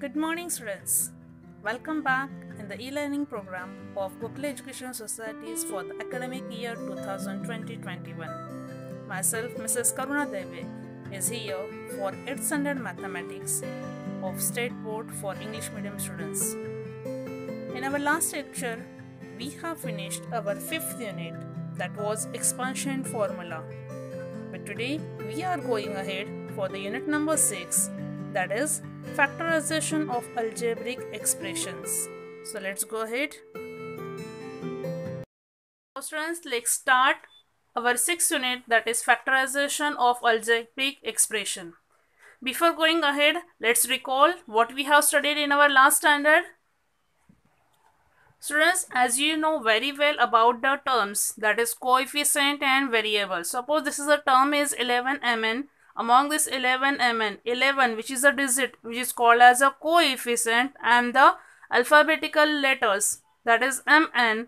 Good morning, students. Welcome back in the e-learning program of Google Education Societies for the academic year 2020-21. Myself, Mrs. Karuna Deve, is here for 8th Standard Mathematics of State Board for English Medium students. In our last lecture, we have finished our fifth unit that was expansion formula. But today, we are going ahead for the unit number 6 that is factorization of algebraic expressions. So let's go ahead. students let's start our sixth unit that is factorization of algebraic expression. Before going ahead let's recall what we have studied in our last standard. Students, as you know very well about the terms that is coefficient and variable. Suppose this is a term is 11 mn among this 11 mn 11 which is a digit which is called as a coefficient and the alphabetical letters that is mn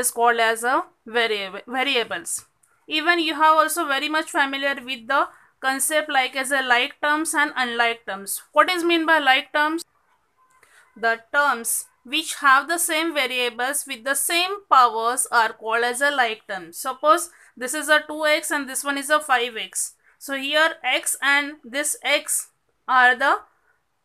is called as a variable variables even you have also very much familiar with the concept like as a like terms and unlike terms what is mean by like terms the terms which have the same variables with the same powers are called as a like term suppose this is a 2x and this one is a 5x so here x and this x are the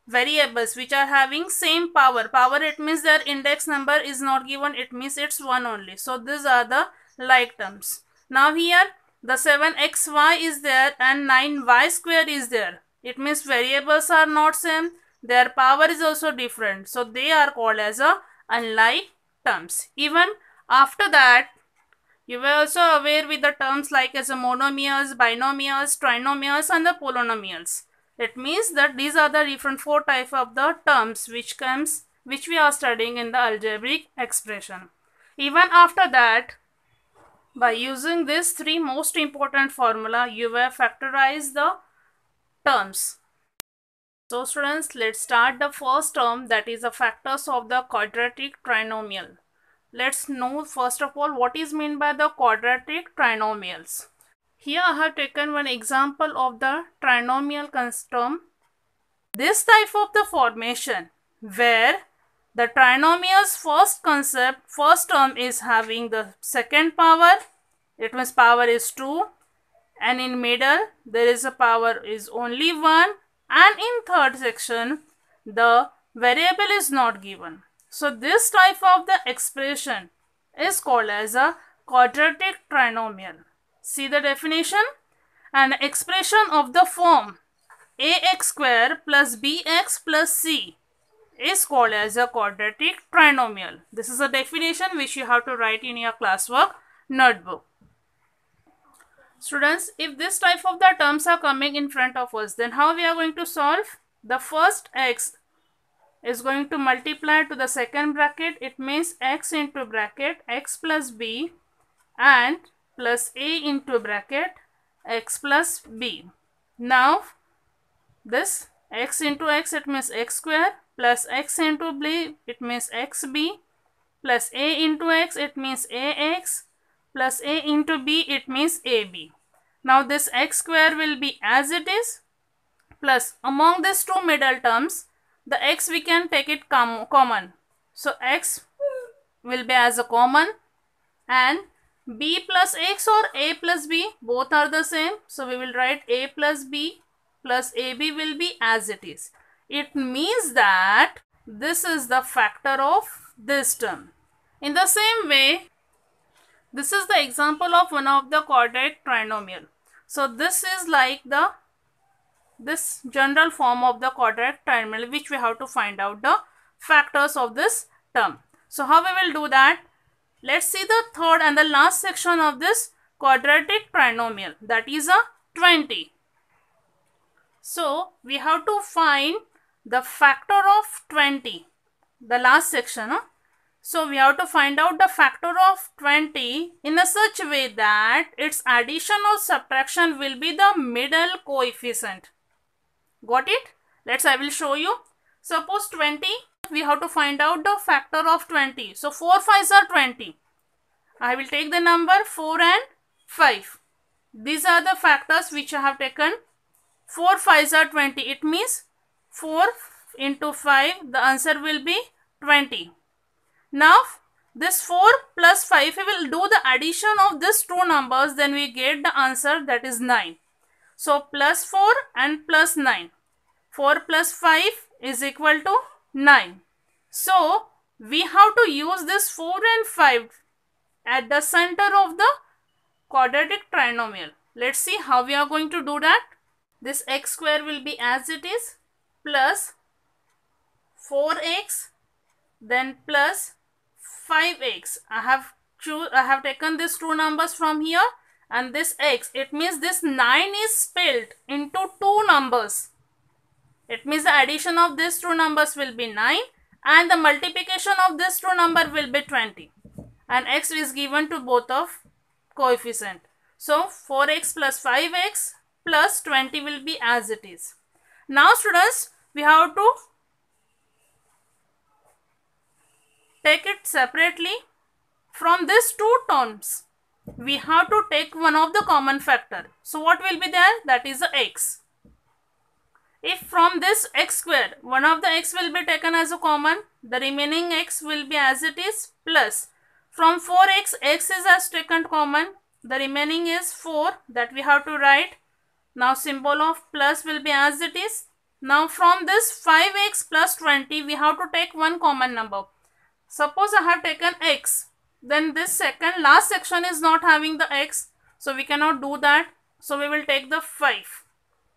variables which are having same power. Power it means their index number is not given it means it's 1 only. So these are the like terms. Now here the 7xy is there and 9y square is there. It means variables are not same. Their power is also different. So they are called as a unlike terms. Even after that you were also aware with the terms like as a monomials, binomials, trinomials and the polynomials. That means that these are the different four types of the terms which comes which we are studying in the algebraic expression. Even after that, by using these three most important formula, you will factorize the terms. So students, let's start the first term that is the factors of the quadratic trinomial. Let's know first of all what is meant by the quadratic trinomials. Here I have taken one example of the trinomial constant. This type of the formation where the trinomial's first concept, first term is having the second power, it means power is 2 and in middle there is a power is only 1 and in third section the variable is not given. So this type of the expression is called as a quadratic trinomial. See the definition? An expression of the form ax square plus bx plus c is called as a quadratic trinomial. This is a definition which you have to write in your classwork notebook. Students, if this type of the terms are coming in front of us, then how we are going to solve? The first x is going to multiply to the second bracket. It means x into bracket x plus b and plus a into bracket x plus b. Now this x into x it means x square plus x into b it means xb plus a into x it means ax plus a into b it means ab. Now this x square will be as it is plus among these two middle terms the x we can take it com common so x will be as a common and b plus x or a plus b both are the same so we will write a plus b plus ab will be as it is it means that this is the factor of this term in the same way this is the example of one of the quadratic trinomial so this is like the this general form of the quadratic trinomial which we have to find out the factors of this term. So how we will do that? Let's see the third and the last section of this quadratic trinomial that is a 20. So we have to find the factor of 20 the last section. Huh? So we have to find out the factor of 20 in a such way that its addition or subtraction will be the middle coefficient. Got it? Let's I will show you. Suppose 20, we have to find out the factor of 20. So 4 5s are 20. I will take the number 4 and 5. These are the factors which I have taken. 4 5s are 20. It means 4 into 5, the answer will be 20. Now, this 4 plus 5, we will do the addition of these two numbers, then we get the answer that is 9. So, plus 4 and plus 9. 4 plus 5 is equal to 9. So, we have to use this 4 and 5 at the center of the quadratic trinomial. Let's see how we are going to do that. This x square will be as it is plus 4x then plus 5x. I have I have taken these two numbers from here and this x it means this 9 is split into two numbers it means the addition of these two numbers will be 9 and the multiplication of this two number will be 20 and x is given to both of coefficient so 4x plus 5x plus 20 will be as it is now students we have to take it separately from these two terms we have to take one of the common factor. So what will be there? That is the x. If from this x squared, one of the x will be taken as a common, the remaining x will be as it is plus. From 4x, x is as taken common, the remaining is 4 that we have to write. Now symbol of plus will be as it is. Now from this 5x plus 20, we have to take one common number. Suppose I have taken x then this second last section is not having the x so we cannot do that so we will take the 5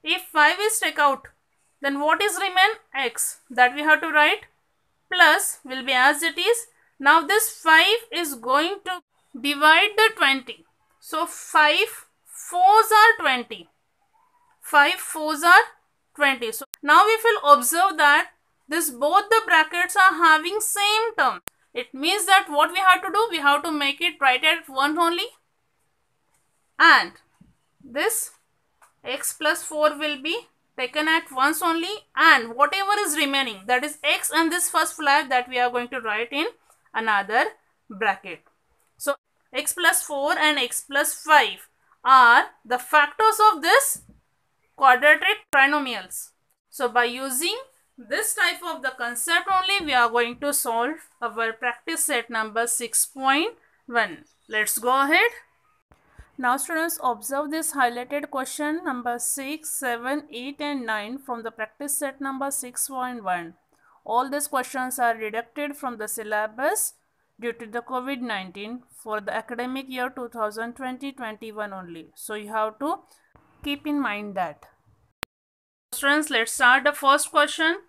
if 5 is take out then what is remain x that we have to write plus will be as it is now this 5 is going to divide the 20 so 5 4s are 20 5 4s are 20 so now if we will observe that this both the brackets are having same term it means that what we have to do, we have to make it right at 1 only. And this x plus 4 will be taken at once only and whatever is remaining that is x and this first flag that we are going to write in another bracket. So x plus 4 and x plus 5 are the factors of this quadratic trinomials. So by using this type of the concept only we are going to solve our practice set number 6.1 let's go ahead now students observe this highlighted question number 6 7 8 and 9 from the practice set number 6.1 all these questions are deducted from the syllabus due to the covid-19 for the academic year 2020-21 only so you have to keep in mind that Students, let's start the first question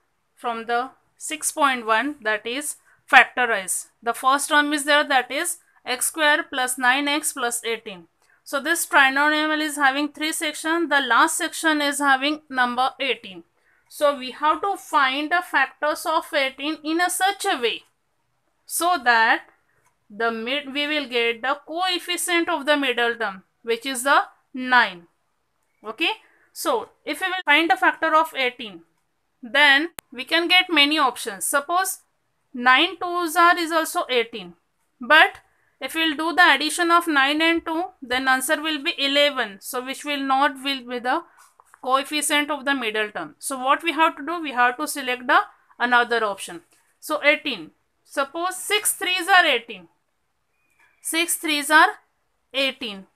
from the 6.1 that is factorize. The first term is there that is x square plus 9x plus 18. So this trinomial is having 3 section. The last section is having number 18. So we have to find the factors of 18 in a such a way so that the mid we will get the coefficient of the middle term which is the 9. Okay. So if we will find the factor of 18 then we can get many options. Suppose 9 2s are is also 18. But if we'll do the addition of 9 and 2, then answer will be 11. So which will not will be the coefficient of the middle term. So what we have to do? We have to select the another option. So 18. Suppose 6 3s are 18. 6 3s are 18.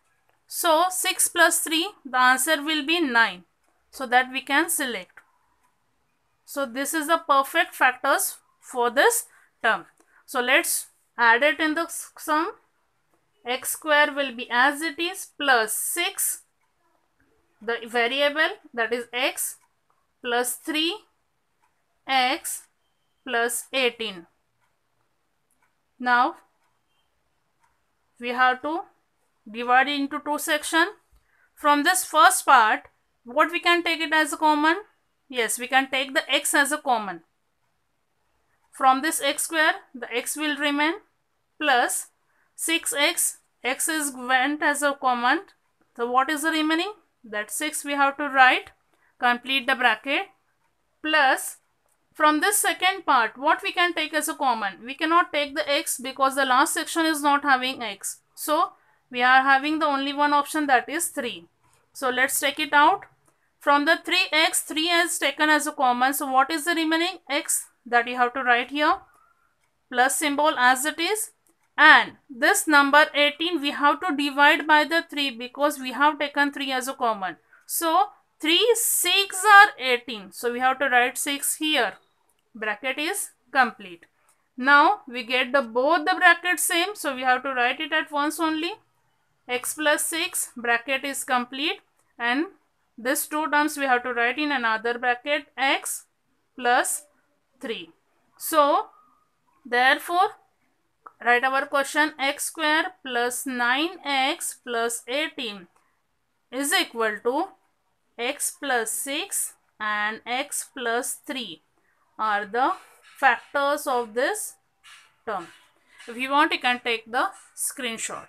So 6 plus 3, the answer will be 9. So that we can select. So this is the perfect factors for this term. So let's add it in the sum. x square will be as it is plus 6 the variable that is x plus 3 x plus 18. Now we have to divide it into two section. From this first part what we can take it as a common Yes, we can take the x as a common. From this x square, the x will remain plus 6x, x is went as a common. So, what is the remaining? That 6 we have to write, complete the bracket, plus from this second part, what we can take as a common? We cannot take the x because the last section is not having x. So, we are having the only one option that is 3. So, let's take it out. From the 3x, 3 is taken as a common. So, what is the remaining? x that you have to write here plus symbol as it is and this number 18 we have to divide by the 3 because we have taken 3 as a common. So, 3, 6 are 18. So, we have to write 6 here. Bracket is complete. Now, we get the both the brackets same. So, we have to write it at once only. x plus 6 bracket is complete and these two terms we have to write in another bracket x plus 3. So, therefore, write our question x square plus 9x plus 18 is equal to x plus 6 and x plus 3 are the factors of this term. If you want, you can take the screenshot.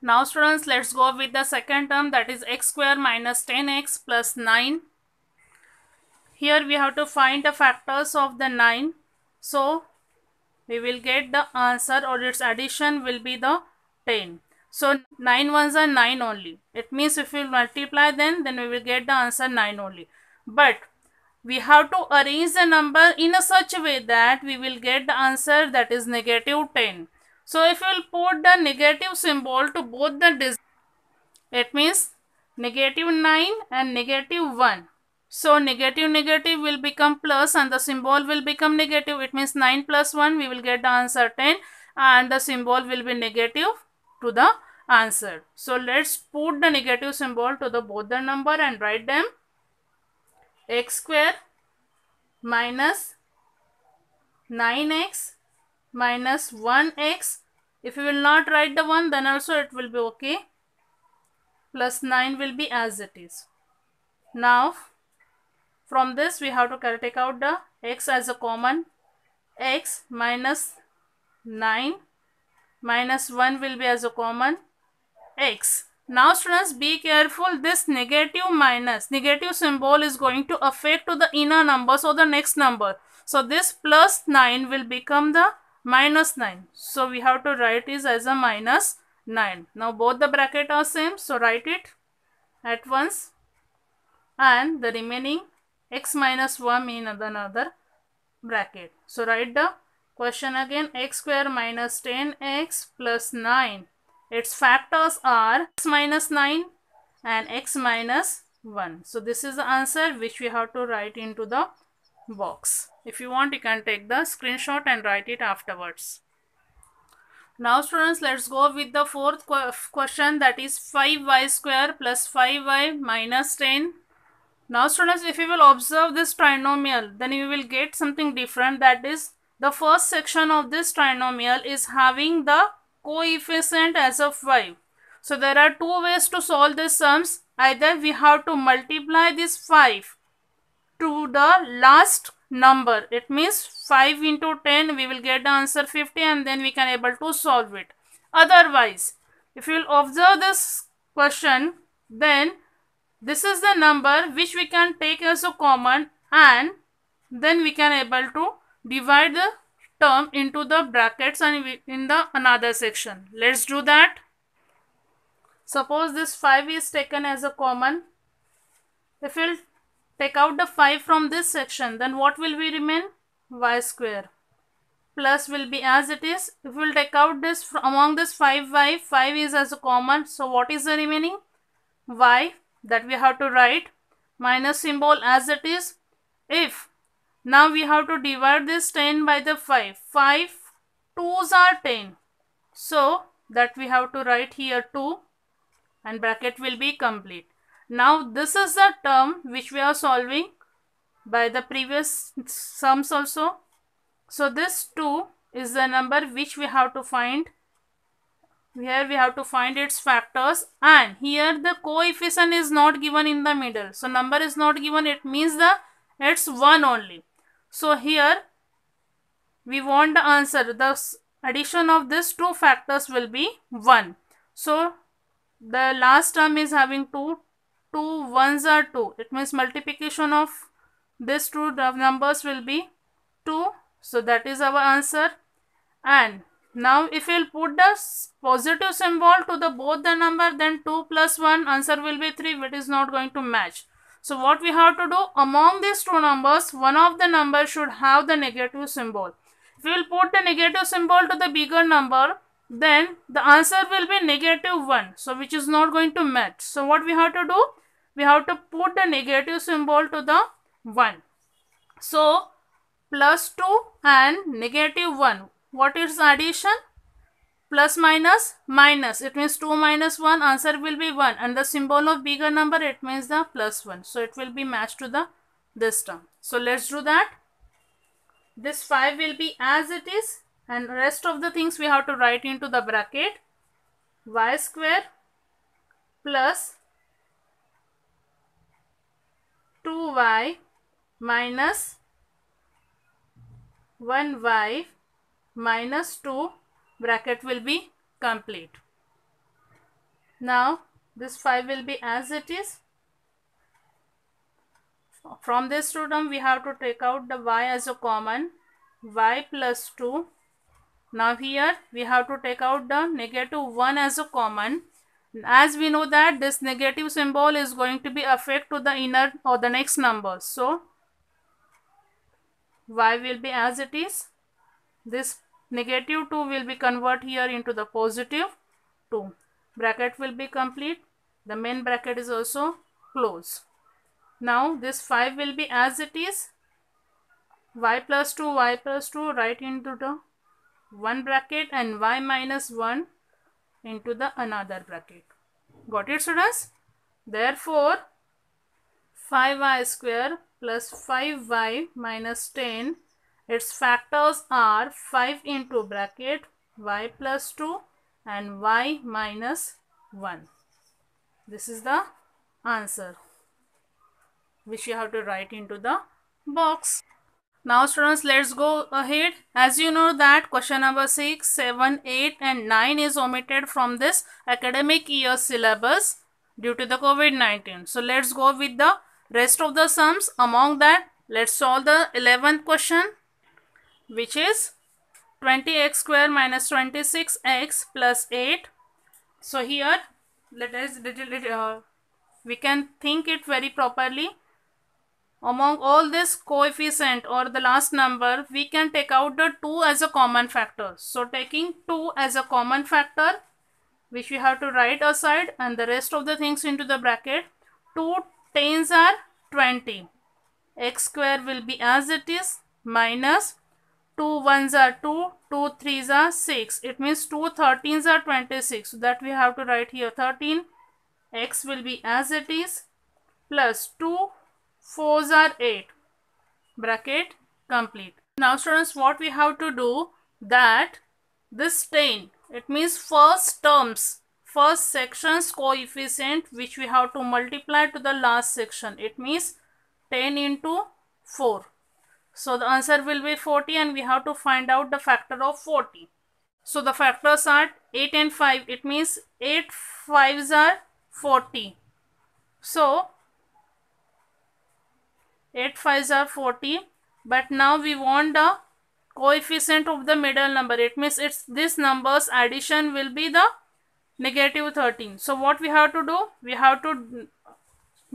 Now students, let's go with the second term that is x square minus 10x plus 9. Here we have to find the factors of the 9. So, we will get the answer or its addition will be the 10. So, 9 ones are 9 only. It means if we multiply then, then we will get the answer 9 only. But, we have to arrange the number in a such way that we will get the answer that is negative 10. So if you will put the negative symbol to both the digits, it means negative 9 and negative 1. So negative negative will become plus and the symbol will become negative. It means 9 plus 1 we will get the answer 10 and the symbol will be negative to the answer. So let's put the negative symbol to the both the number and write them x square minus 9x minus 1x. If you will not write the 1 then also it will be okay. Plus 9 will be as it is. Now from this we have to take out the x as a common. x minus 9 minus 1 will be as a common x. Now students be careful this negative minus negative symbol is going to affect to the inner number so the next number. So this plus 9 will become the minus 9. So we have to write is as a minus 9. Now both the bracket are same. So write it at once and the remaining x minus 1 in another bracket. So write the question again x square minus 10x plus 9. Its factors are x minus 9 and x minus 1. So this is the answer which we have to write into the box. If you want, you can take the screenshot and write it afterwards. Now students, let's go with the fourth question that is 5y square plus 5y minus 10. Now students, if you will observe this trinomial, then you will get something different that is the first section of this trinomial is having the coefficient as of 5. So there are two ways to solve these sums. Either we have to multiply this 5 the last number it means 5 into 10 we will get the answer 50 and then we can able to solve it otherwise if you will observe this question then this is the number which we can take as a common and then we can able to divide the term into the brackets and in the another section let's do that suppose this 5 is taken as a common if we Take out the 5 from this section. Then what will be remain? y square plus will be as it is. If we will take out this from among this 5y, 5 is as a common. So what is the remaining? y that we have to write minus symbol as it is. If now we have to divide this 10 by the 5. 5 2's are 10. So that we have to write here 2 and bracket will be complete. Now this is the term which we are solving by the previous sums also. So this 2 is the number which we have to find. Here we have to find its factors and here the coefficient is not given in the middle. So number is not given it means the it's 1 only. So here we want the answer. The addition of these two factors will be 1. So the last term is having 2 Two ones are 2 it means multiplication of these two numbers will be 2 so that is our answer and now if we'll put the positive symbol to the both the number then 2 plus 1 answer will be 3 which is not going to match so what we have to do among these two numbers one of the number should have the negative symbol if we will put the negative symbol to the bigger number then the answer will be negative 1 so which is not going to match so what we have to do we have to put the negative symbol to the 1. So, plus 2 and negative 1. What is addition? Plus minus minus. It means 2 minus 1 answer will be 1 and the symbol of bigger number it means the plus 1. So, it will be matched to the this term. So, let's do that. This 5 will be as it is and rest of the things we have to write into the bracket y square plus 2y minus 1y minus 2 bracket will be complete. Now this 5 will be as it is. From this student we have to take out the y as a common y plus 2. Now here we have to take out the negative 1 as a common as we know that this negative symbol is going to be affect to the inner or the next number. So, y will be as it is. This negative 2 will be convert here into the positive 2. Bracket will be complete. The main bracket is also close. Now, this 5 will be as it is. y plus 2, y plus 2, right into the 1 bracket and y minus 1 into the another bracket. Got it students? Therefore, 5y square plus 5y minus 10 its factors are 5 into bracket y plus 2 and y minus 1. This is the answer which you have to write into the box. Now students let's go ahead. As you know that question number 6, 7, 8 and 9 is omitted from this academic year syllabus due to the COVID-19. So let's go with the rest of the sums. Among that let's solve the 11th question which is 20x square minus 26x plus 8. So here let us uh, we can think it very properly. Among all this coefficient or the last number, we can take out the 2 as a common factor. So taking 2 as a common factor, which we have to write aside and the rest of the things into the bracket. 2 tens are 20. x square will be as it is minus 2 ones are 2, 2 threes are 6. It means 2 thirteens are 26. So that we have to write here 13. x will be as it is plus 2 4s are 8 bracket complete now students what we have to do that this 10 it means first terms first section's coefficient which we have to multiply to the last section it means 10 into 4 so the answer will be 40 and we have to find out the factor of 40 so the factors are 8 and 5 it means 8 5s are 40 so 8 5s are 40 but now we want the coefficient of the middle number it means it's this numbers addition will be the negative 13 so what we have to do we have to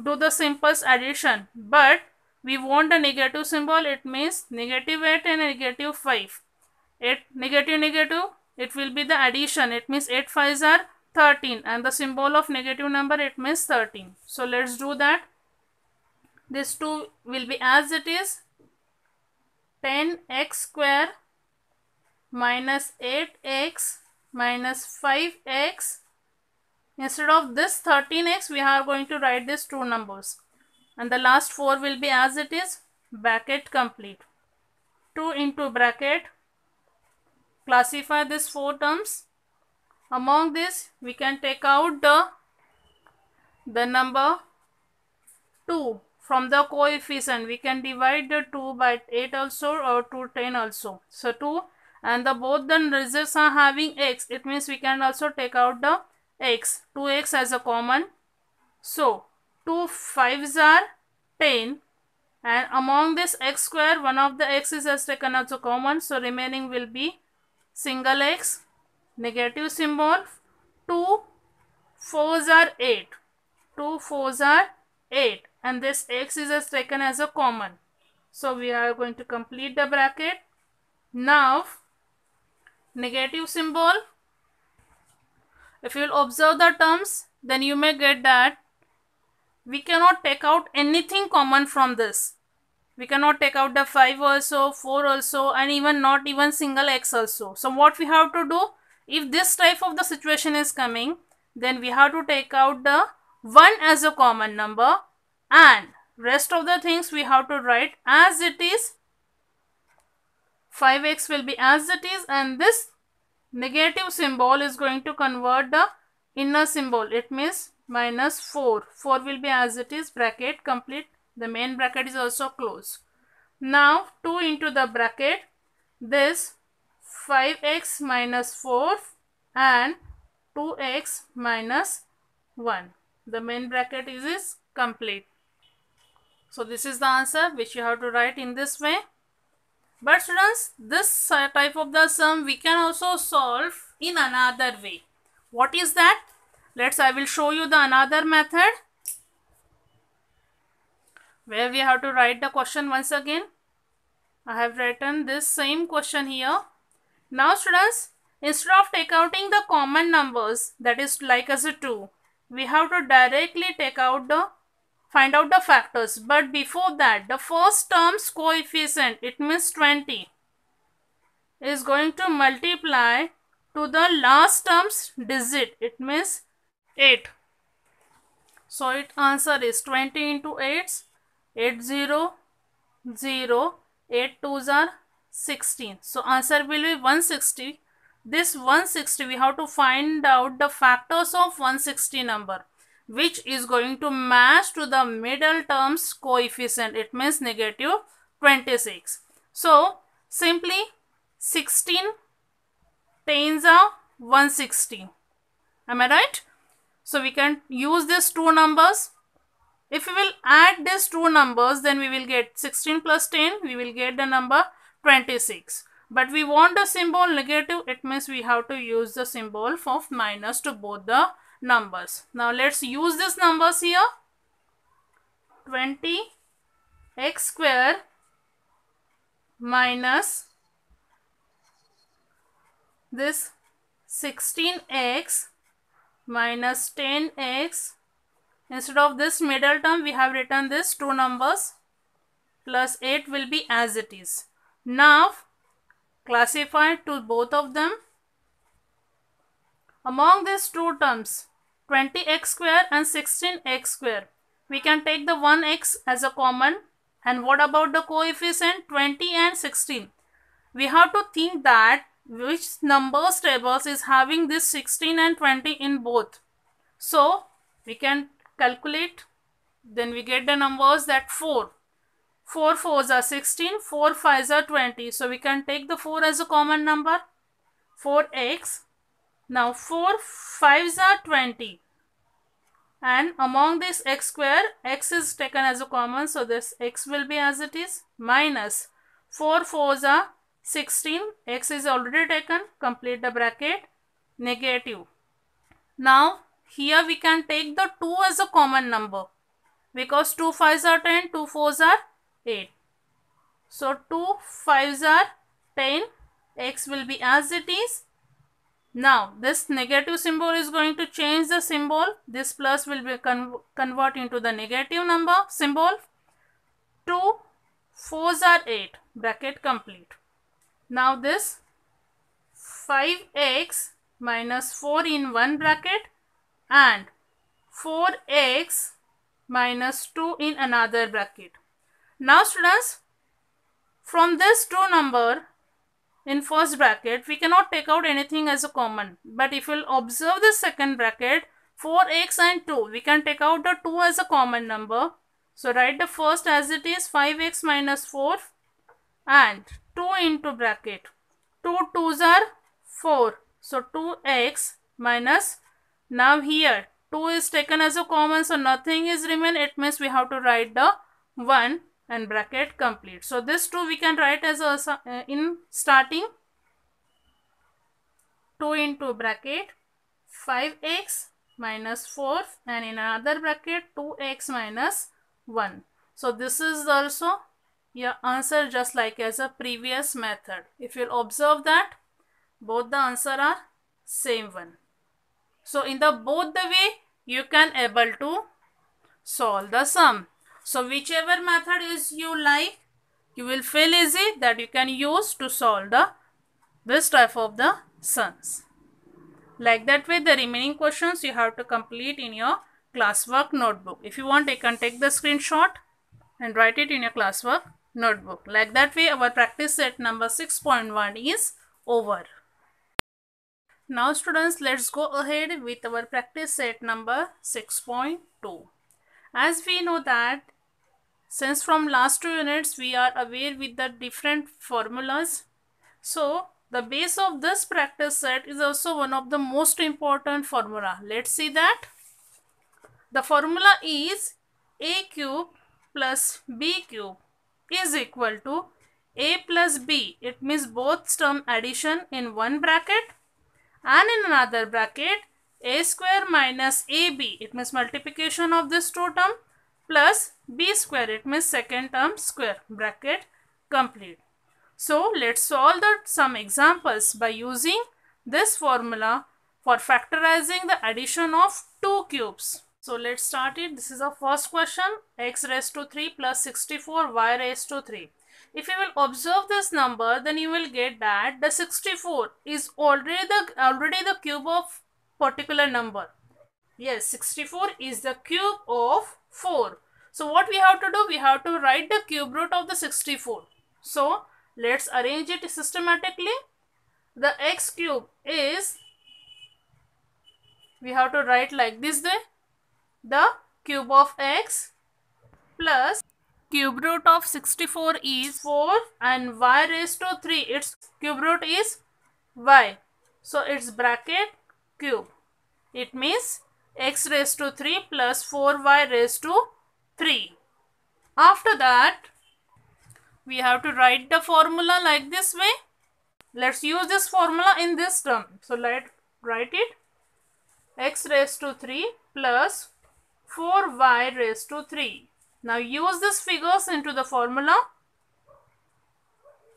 do the simplest addition but we want the negative symbol it means negative 8 and negative 5 8 negative negative it will be the addition it means 8 5s are 13 and the symbol of negative number it means 13 so let's do that this 2 will be as it is 10x square minus 8x minus 5x. Instead of this 13x, we are going to write these two numbers. And the last 4 will be as it is bracket complete. 2 into bracket. Classify these 4 terms. Among this, we can take out the, the number 2 from the coefficient we can divide the 2 by 8 also or 2 10 also so 2 and the both the results are having x it means we can also take out the x 2x as a common so 2 5s are 10 and among this x square one of the x's is taken as a common so remaining will be single x negative symbol 2 4s are 8 2 4s are 8 and this x is as taken as a common. So we are going to complete the bracket. Now negative symbol. If you will observe the terms then you may get that we cannot take out anything common from this. We cannot take out the 5 also, 4 also and even not even single x also. So what we have to do? If this type of the situation is coming then we have to take out the 1 as a common number and rest of the things we have to write as it is 5x will be as it is and this negative symbol is going to convert the inner symbol it means minus 4 4 will be as it is bracket complete the main bracket is also closed now 2 into the bracket this 5x minus 4 and 2x minus 1 the main bracket is, is complete so this is the answer which you have to write in this way. But students, this uh, type of the sum we can also solve in another way. What is that? Let's I will show you the another method where we have to write the question once again. I have written this same question here. Now students, instead of take outing the common numbers that is like as a 2, we have to directly take out the find out the factors. But before that, the first term's coefficient, it means 20, is going to multiply to the last term's digit, it means 8. So, it answer is 20 into 8, 8 0, 0, 8 2s are 16. So, answer will be 160. This 160, we have to find out the factors of 160 number which is going to match to the middle term's coefficient. It means negative 26. So, simply 16 tens are 160. Am I right? So, we can use these two numbers. If we will add these two numbers, then we will get 16 plus 10, we will get the number 26. But we want the symbol negative, it means we have to use the symbol of minus to both the numbers. Now let's use these numbers here. 20x square minus this 16x minus 10x instead of this middle term we have written this two numbers plus 8 will be as it is. Now classify to both of them. Among these two terms 20x square and 16x square. We can take the 1x as a common. And what about the coefficient 20 and 16? We have to think that which numbers tables is having this 16 and 20 in both. So, we can calculate. Then we get the numbers that 4. 4 4s are 16, 4 5s are 20. So, we can take the 4 as a common number. 4x now 4 5s are 20 and among this x square x is taken as a common so this x will be as it is minus 4 4s are 16 x is already taken complete the bracket negative. Now here we can take the 2 as a common number because 2 5s are 10 2 4s are 8. So 2 5s are 10 x will be as it is now this negative symbol is going to change the symbol. This plus will be con convert into the negative number symbol. 2, 4s are 8 bracket complete. Now this 5x minus 4 in one bracket and 4x minus 2 in another bracket. Now students from this two number in first bracket we cannot take out anything as a common but if you'll observe the second bracket 4x and 2 we can take out the 2 as a common number so write the first as it is 5x minus 4 and 2 into bracket 2 2's are 4 so 2x minus now here 2 is taken as a common so nothing is remain it means we have to write the 1 and bracket complete. So this two we can write as a, uh, in starting 2 into bracket 5x minus 4 and in another bracket 2x minus 1. So this is also your answer just like as a previous method. If you'll observe that both the answer are same one. So in the both the way you can able to solve the sum. So whichever method is you like, you will feel easy that you can use to solve the this type of the sums. Like that way the remaining questions you have to complete in your classwork notebook. If you want you can take the screenshot and write it in your classwork notebook. Like that way our practice set number 6.1 is over. Now students let's go ahead with our practice set number 6.2. As we know that since from last two units we are aware with the different formulas. So the base of this practice set is also one of the most important formula. Let's see that. The formula is a cube plus b cube is equal to a plus b. It means both term addition in one bracket and in another bracket a square minus ab. It means multiplication of this two term plus b square it means second term square bracket complete. So let's solve the, some examples by using this formula for factorizing the addition of two cubes. So let's start it. This is our first question x raised to 3 plus 64 y raised to 3. If you will observe this number then you will get that the 64 is already the, already the cube of particular number. Yes 64 is the cube of 4. So what we have to do? We have to write the cube root of the 64. So let's arrange it systematically. The x cube is, we have to write like this way, the cube of x plus cube root of 64 is 4 and y raised to 3, its cube root is y. So its bracket cube. It means x raised to 3 plus 4y raised to 3. After that, we have to write the formula like this way. Let's use this formula in this term. So, let write it x raised to 3 plus 4y raised to 3. Now, use these figures into the formula.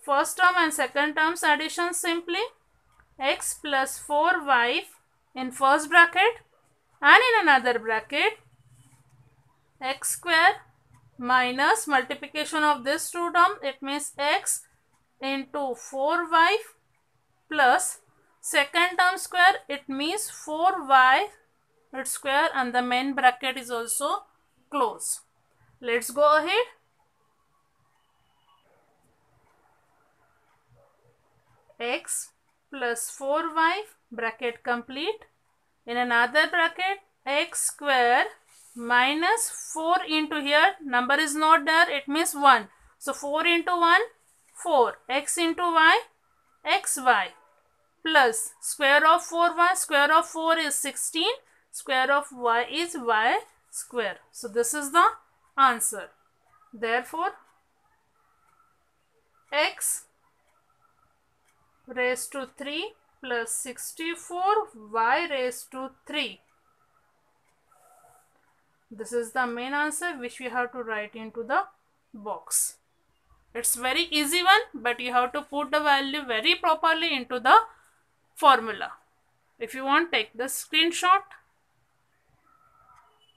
First term and second term's addition simply x plus 4y in first bracket and in another bracket x square minus multiplication of this two term it means x into 4y plus second term square it means 4y square and the main bracket is also close. Let's go ahead. x plus 4y bracket complete. In another bracket x square minus 4 into here number is not there it means 1 so 4 into 1 4 x into y xy plus square of 4y square of 4 is 16 square of y is y square so this is the answer therefore x raised to 3 plus 64 y raised to 3 this is the main answer which we have to write into the box. It's very easy one but you have to put the value very properly into the formula. If you want take the screenshot.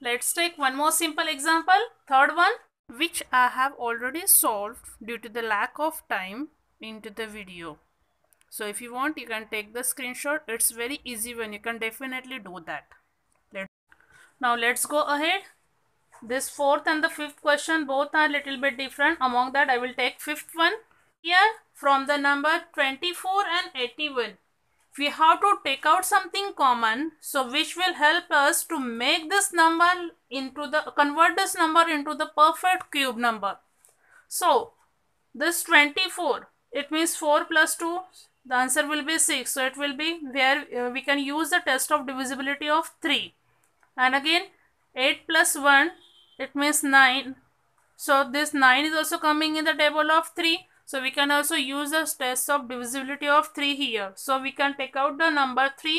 Let's take one more simple example. Third one which I have already solved due to the lack of time into the video. So if you want you can take the screenshot. It's very easy one. You can definitely do that now let's go ahead this fourth and the fifth question both are little bit different among that i will take fifth one here from the number 24 and 81 we have to take out something common so which will help us to make this number into the convert this number into the perfect cube number so this 24 it means 4 plus 2 the answer will be 6 so it will be where uh, we can use the test of divisibility of 3 and again 8 plus 1 it means 9 so this 9 is also coming in the table of 3 so we can also use the test of divisibility of 3 here so we can take out the number 3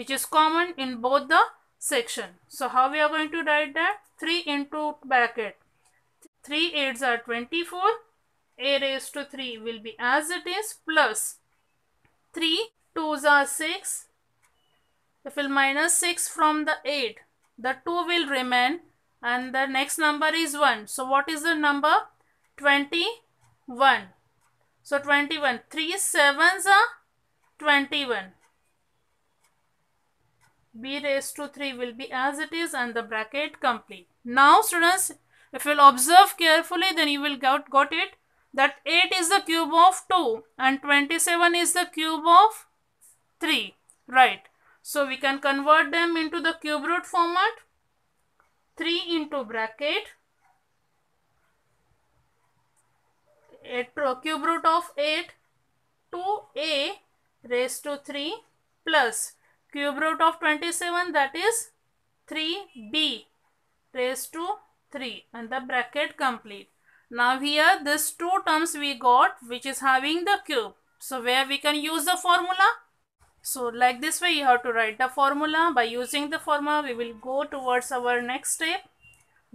which is common in both the section so how we are going to write that 3 into bracket 3 8s are 24 a raised to 3 will be as it is plus 3 2s are 6 if we minus 6 from the 8 the 2 will remain and the next number is 1. So what is the number? 21. So 21. 3 7s are 21. b raised to 3 will be as it is and the bracket complete. Now students if you will observe carefully then you will got, got it that 8 is the cube of 2 and 27 is the cube of 3. Right. So we can convert them into the cube root format. 3 into bracket. Eight, cube root of 8 2a raised to 3 plus cube root of 27 that is 3b raised to 3 and the bracket complete. Now here these two terms we got which is having the cube. So where we can use the formula so like this way you have to write the formula. By using the formula we will go towards our next step.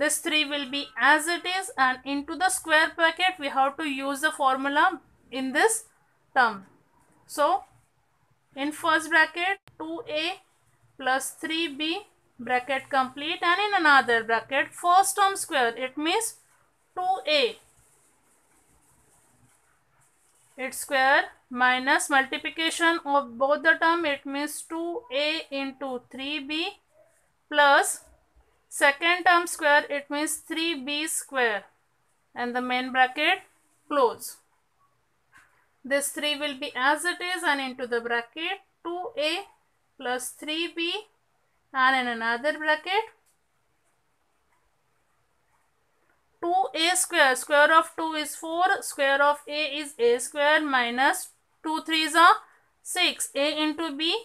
This 3 will be as it is and into the square bracket we have to use the formula in this term. So in first bracket 2a plus 3b bracket complete and in another bracket first term square it means 2a its square minus multiplication of both the term it means 2a into 3b plus second term square it means 3b square and the main bracket close. This 3 will be as it is and into the bracket 2a plus 3b and in another bracket 2a square. Square of 2 is 4. Square of a is a square minus 2 3 is a 6. a into b,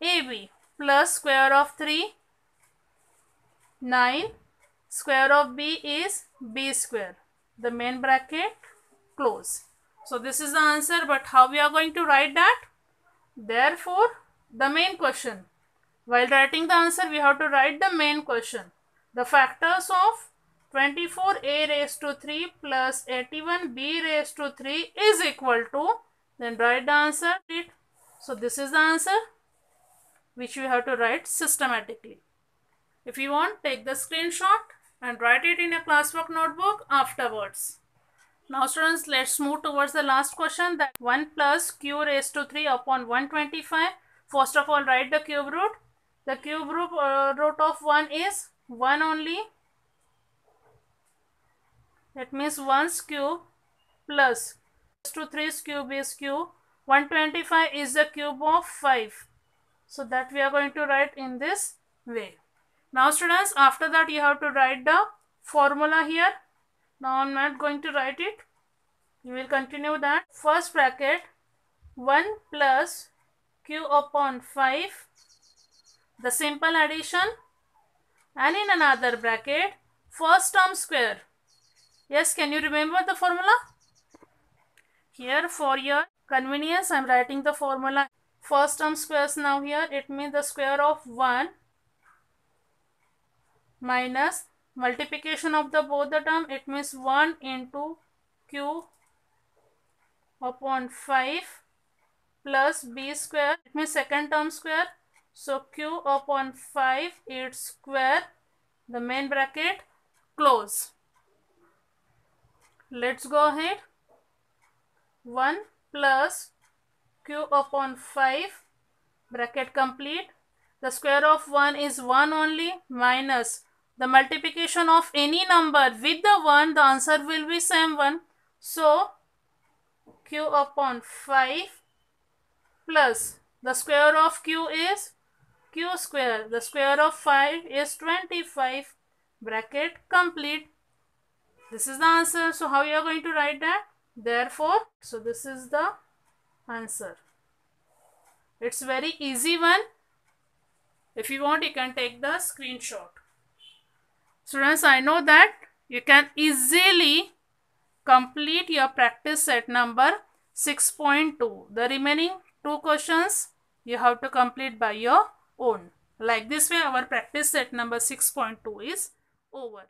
ab plus square of 3, 9. Square of b is b square. The main bracket close. So this is the answer but how we are going to write that? Therefore, the main question. While writing the answer, we have to write the main question. The factors of 24a raised to 3 plus 81b raised to 3 is equal to then write the answer it so this is the answer which you have to write systematically if you want take the screenshot and write it in a classwork notebook afterwards now students let's move towards the last question that 1 plus q raised to 3 upon 125 first of all write the cube root the cube root, uh, root of 1 is 1 only that means 1's cube plus 3's cube is cube 125 is the cube of 5 so that we are going to write in this way now students after that you have to write the formula here now I'm not going to write it we will continue that first bracket 1 plus q upon 5 the simple addition and in another bracket first term square Yes, can you remember the formula? Here for your convenience, I am writing the formula. First term squares now here, it means the square of 1 minus multiplication of the both the term, it means 1 into q upon 5 plus b square, it means second term square. So q upon 5, it square, the main bracket close. Let's go ahead. 1 plus q upon 5 bracket complete. The square of 1 is 1 only minus the multiplication of any number with the 1 the answer will be same one. So q upon 5 plus the square of q is q square. The square of 5 is 25 bracket complete. This is the answer. So, how you are going to write that? Therefore, so this is the answer. It's very easy one. If you want, you can take the screenshot. Students, I know that you can easily complete your practice set number 6.2. The remaining two questions you have to complete by your own. Like this way, our practice set number 6.2 is over.